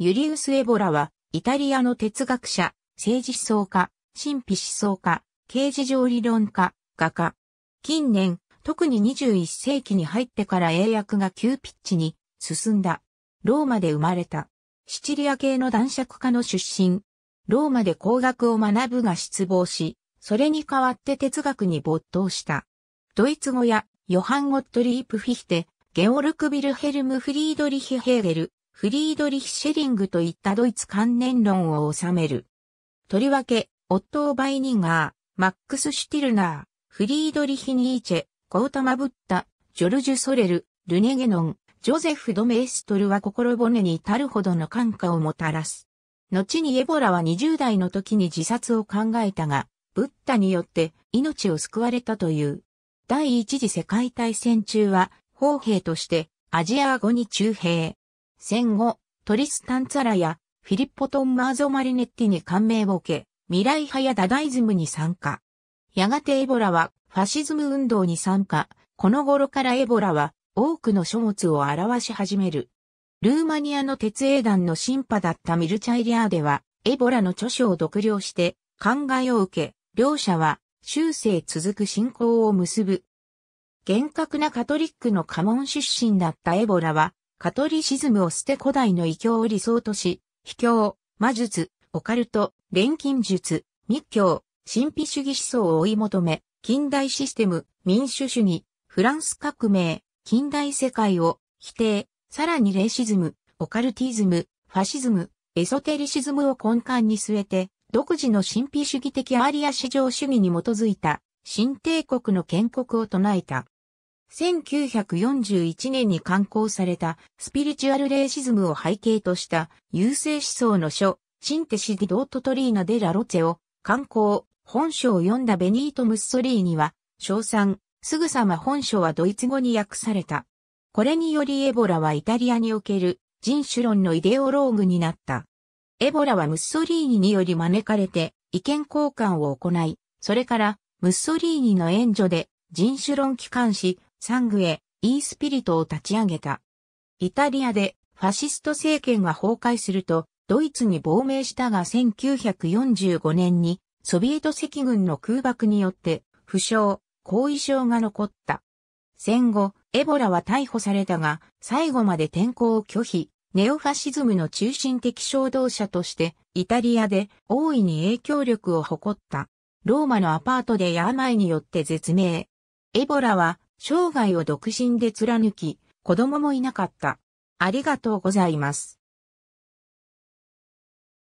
ユリウス・エボラは、イタリアの哲学者、政治思想家、神秘思想家、刑事上理論家、画家。近年、特に21世紀に入ってから英訳が急ピッチに進んだ。ローマで生まれた。シチリア系の男爵家の出身。ローマで工学を学ぶが失望し、それに代わって哲学に没頭した。ドイツ語やヨハン・ゴットリープ・フィヒテ、ゲオルク・ビルヘルム・フリードリヒ・ヘーゲル、フリードリヒ・シェリングといったドイツ観念論を収める。とりわけ、オットー・バイニガー、マックス・シュティルナー、フリードリヒ・ニーチェ、コータマ・ブッダ、ジョルジュ・ソレル、ルネゲノン、ジョゼフ・ドメエストルは心骨に至るほどの感化をもたらす。後にエボラは20代の時に自殺を考えたが、ブッダによって命を救われたという。第一次世界大戦中は、砲兵としてアジア語に中兵。戦後、トリスタン・ツァラやフィリッポ・トン・マーゾ・マリネッティに感銘を受け、未来派やダダイズムに参加。やがてエボラはファシズム運動に参加。この頃からエボラは多くの書物を表し始める。ルーマニアの鉄英団の審判だったミルチャイリアーでは、エボラの著書を読了して、考えを受け、両者は、終生続く信仰を結ぶ。厳格なカトリックの家紋出身だったエボラは、カトリシズムを捨て古代の異教を理想とし、秘教、魔術、オカルト、錬金術、密教、神秘主義思想を追い求め、近代システム、民主主義、フランス革命、近代世界を否定、さらにレイシズム、オカルティズム、ファシズム、エソテリシズムを根幹に据えて、独自の神秘主義的アーリア市上主義に基づいた、新帝国の建国を唱えた。1941年に刊行されたスピリチュアルレーシズムを背景とした優勢思想の書、シンテシディドートトリーナデラロチェを刊行、本書を読んだベニート・ムッソリーニは、称賛、すぐさま本書はドイツ語に訳された。これによりエボラはイタリアにおける人種論のイデオローグになった。エボラはムッソリーニにより招かれて意見交換を行い、それからムッソリーニの援助で人種論機関紙サングエ、イースピリトを立ち上げた。イタリアでファシスト政権が崩壊すると、ドイツに亡命したが1945年にソビエト赤軍の空爆によって負傷、後遺症が残った。戦後、エボラは逮捕されたが、最後まで転校を拒否、ネオファシズムの中心的衝動者として、イタリアで大いに影響力を誇った。ローマのアパートで病によって絶命。エボラは生涯を独身で貫き、子供もいなかった。ありがとうございます。